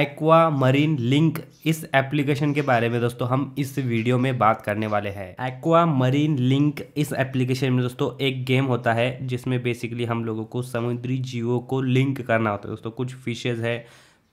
aqua Marine Link इस application के बारे में दोस्तों हम इस वीडियो में बात करने वाले हैं एक्वा मरीन लिंक इस एप्लीकेशन में दोस्तों एक गेम होता है जिसमें बेसिकली हम लोगों को समुद्री जीवों को लिंक करना होता है दोस्तों कुछ फिशेज है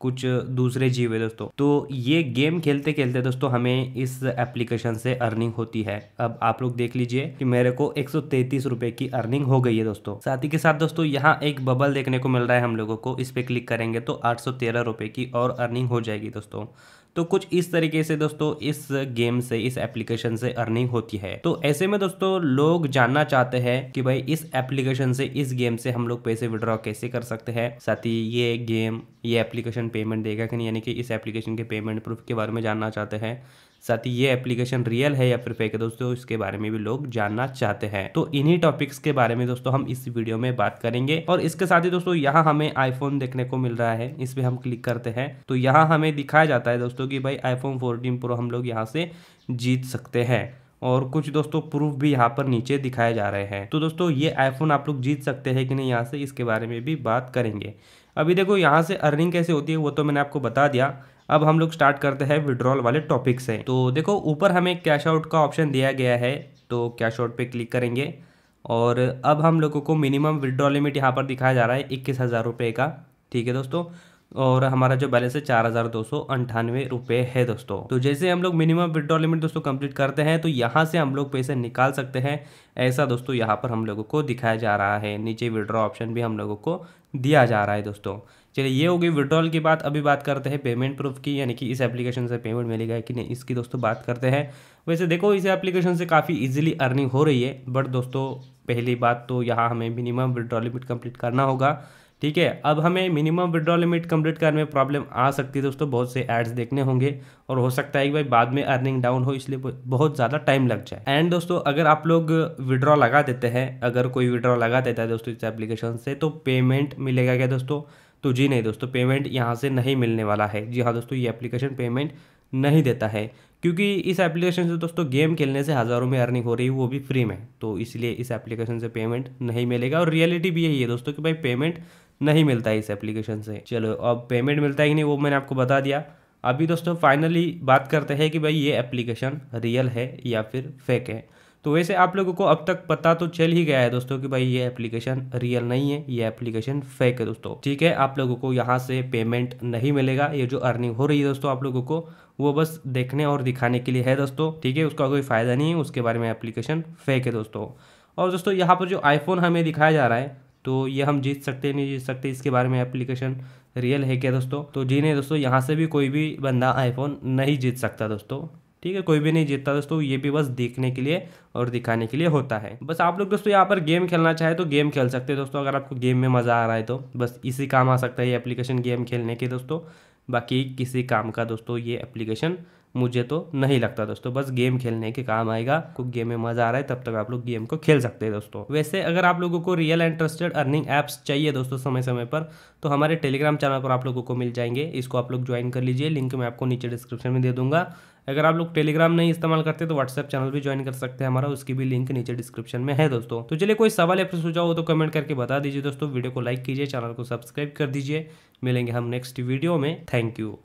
कुछ दूसरे जीव है दोस्तों तो ये गेम खेलते खेलते दोस्तों हमें इस एप्लीकेशन से अर्निंग होती है अब आप लोग देख लीजिए कि मेरे को एक सौ की अर्निंग हो गई है दोस्तों साथ ही के साथ दोस्तों यहाँ एक बबल देखने को मिल रहा है हम लोगों को इस पर क्लिक करेंगे तो आठ रुपए की और अर्निंग हो जाएगी दोस्तों तो कुछ इस तरीके से दोस्तों इस गेम से इस एप्लीकेशन से अर्निंग होती है तो ऐसे में दोस्तों लोग जानना चाहते हैं कि भाई इस एप्लीकेशन से इस गेम से हम लोग पैसे विड्रॉ कैसे कर सकते हैं साथ ही ये गेम ये एप्लीकेशन पेमेंट देगा कि नहीं यानी कि इस एप्लीकेशन के पेमेंट प्रूफ के बारे में जानना चाहते हैं साथ ही ये एप्लीकेशन रियल है या फिर फेक है दोस्तों इसके बारे में भी लोग जानना चाहते हैं तो इन्हीं टॉपिक्स के बारे में दोस्तों हम इस वीडियो में बात करेंगे और इसके साथ ही दोस्तों यहाँ हमें आईफोन देखने को मिल रहा है इस पर हम क्लिक करते हैं तो यहाँ हमें दिखाया जाता है दोस्तों की भाई आईफोन फोर्टीन प्रो हम लोग यहाँ से जीत सकते हैं और कुछ दोस्तों प्रूफ भी यहाँ पर नीचे दिखाए जा रहे हैं तो दोस्तों ये आईफोन आप लोग जीत सकते हैं कि नहीं यहाँ से इसके बारे में भी बात करेंगे अभी देखो यहाँ से अर्निंग कैसे होती है वो तो मैंने आपको बता दिया अब हम लोग स्टार्ट करते हैं विड्रॉल वाले टॉपिक से तो देखो ऊपर हमें कैश आउट का ऑप्शन दिया गया है तो कैश आउट पे क्लिक करेंगे और अब हम लोगों को मिनिमम विड्रॉ लिमिट यहाँ पर दिखाया जा रहा है इक्कीस हज़ार रुपये का ठीक है दोस्तों और हमारा जो बैलेंस है चार हज़ार दो सौ अंठानवे रुपए है दोस्तों तो जैसे हम लोग मिनिमम विड्रॉ लिमिट दोस्तों कंप्लीट करते हैं तो यहाँ से हम लोग पैसे निकाल सकते हैं ऐसा दोस्तों यहाँ पर हम लोगों को दिखाया जा रहा है नीचे विड्रॉ ऑप्शन भी हम लोगों को दिया जा रहा है दोस्तों चलिए ये होगी विड्रॉल की बात अभी बात करते हैं पेमेंट प्रूफ की यानी कि इस एप्लीकेशन से पेमेंट मिलेगा कि नहीं इसकी दोस्तों बात करते हैं वैसे देखो इस एप्लीकेशन से काफ़ी इजीली अर्निंग हो रही है बट दोस्तों पहली बात तो यहाँ हमें मिनिमम विड्रॉ लिमिट कंप्लीट करना होगा ठीक है अब हमें मिनिमम विड्रॉ लिमिट कंप्लीट करने में प्रॉब्लम आ सकती है दोस्तों बहुत से एड्स देखने होंगे और हो सकता है कि भाई बाद में अर्निंग डाउन हो इसलिए बहुत ज़्यादा टाइम लग जाए एंड दोस्तों अगर आप लोग विड्रॉ लगा देते हैं अगर कोई विड्रॉ लगा देता है दोस्तों इस एप्लीकेशन से तो पेमेंट मिलेगा क्या दोस्तों तो जी नहीं दोस्तों पेमेंट यहाँ से नहीं मिलने वाला है जी हाँ दोस्तों ये एप्लीकेशन पेमेंट नहीं देता है क्योंकि इस एप्लीकेशन से दोस्तों गेम खेलने से हज़ारों में अर्निंग हो रही है वो भी फ्री में तो इसलिए इस एप्लीकेशन से पेमेंट नहीं मिलेगा और रियलिटी भी यही है दोस्तों कि भाई पेमेंट नहीं मिलता है इस एप्लीकेशन से चलो अब पेमेंट मिलता है नहीं वो मैंने आपको बता दिया अभी दोस्तों फाइनली बात करते हैं कि भाई ये एप्लीकेशन रियल है या फिर फेक है तो वैसे आप लोगों को अब तक पता तो चल ही गया है दोस्तों कि भाई ये एप्लीकेशन रियल नहीं है ये एप्लीकेशन फेक है दोस्तों ठीक है आप लोगों को यहाँ से पेमेंट नहीं मिलेगा ये जो अर्निंग हो रही है दोस्तों आप लोगों को वो बस देखने और दिखाने के लिए है दोस्तों ठीक है उसका कोई फ़ायदा नहीं है उसके बारे में एप्लीकेशन फेक है दोस्तों और दोस्तों यहाँ पर जो आईफोन हमें दिखाया जा रहा है तो ये हम जीत सकते नहीं जीत सकते इसके बारे में एप्लीकेशन रियल है क्या दोस्तों तो जी नहीं दोस्तों यहाँ से भी कोई भी बंदा आईफोन नहीं जीत सकता दोस्तों ठीक है कोई भी नहीं जीतता दोस्तों ये भी बस देखने के लिए और दिखाने के लिए होता है बस आप लोग दोस्तों यहाँ पर गेम खेलना चाहे तो गेम खेल सकते हैं दोस्तों अगर आपको गेम में मज़ा आ रहा है तो बस इसी काम आ सकता है ये एप्लीकेशन गेम खेलने के दोस्तों बाकी किसी काम का दोस्तों ये एप्लीकेशन मुझे तो नहीं लगता दोस्तों बस गेम खेलने के काम आएगा कुछ गेम में मज़ा आ रहा है तब तक आप लोग गेम को खेल सकते हैं दोस्तों वैसे अगर आप लोगों को रियल इंटरेस्टेड अर्निंग ऐप्स चाहिए दोस्तों समय समय पर तो हमारे टेलीग्राम चैनल पर आप लोगों को मिल जाएंगे इसको आप लोग ज्वाइन कर लीजिए लिंक मैं आपको नीचे डिस्क्रिप्शन में दे दूंगा अगर आप लोग टेलीग्राम नहीं इस्तेमाल करते तो व्हाट्सएप चैनल भी ज्वाइन कर सकते हैं हमारा उसकी भी लिंक नीचे डिस्क्रिप्शन में है दोस्तों तो चलिए कोई सवाल या फिर सुझाव हो तो कमेंट करके बता दीजिए दोस्तों वीडियो को लाइक कीजिए चैनल को सब्सक्राइब कर दीजिए मिलेंगे हम नेक्स्ट वीडियो में थैंक यू